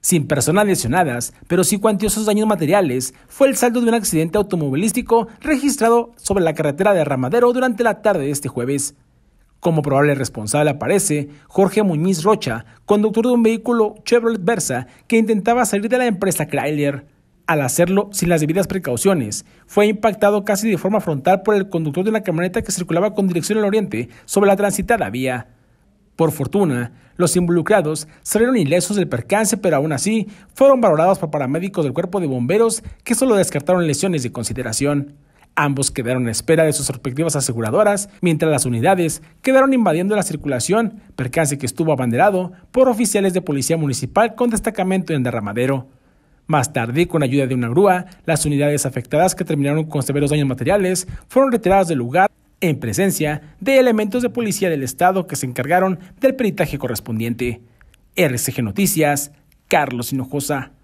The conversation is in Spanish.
sin personas lesionadas, pero sí cuantiosos daños materiales, fue el saldo de un accidente automovilístico registrado sobre la carretera de Ramadero durante la tarde de este jueves. Como probable responsable aparece Jorge Muñiz Rocha, conductor de un vehículo Chevrolet Versa que intentaba salir de la empresa Chrysler. Al hacerlo sin las debidas precauciones, fue impactado casi de forma frontal por el conductor de una camioneta que circulaba con dirección al oriente sobre la transitada vía. Por fortuna, los involucrados salieron ilesos del percance, pero aún así fueron valorados por paramédicos del cuerpo de bomberos que solo descartaron lesiones de consideración. Ambos quedaron a espera de sus respectivas aseguradoras, mientras las unidades quedaron invadiendo la circulación, percance que estuvo abanderado por oficiales de policía municipal con destacamento en Derramadero. Más tarde, con ayuda de una grúa, las unidades afectadas que terminaron con severos daños materiales fueron retiradas del lugar en presencia de elementos de policía del Estado que se encargaron del peritaje correspondiente. RCG Noticias, Carlos Hinojosa.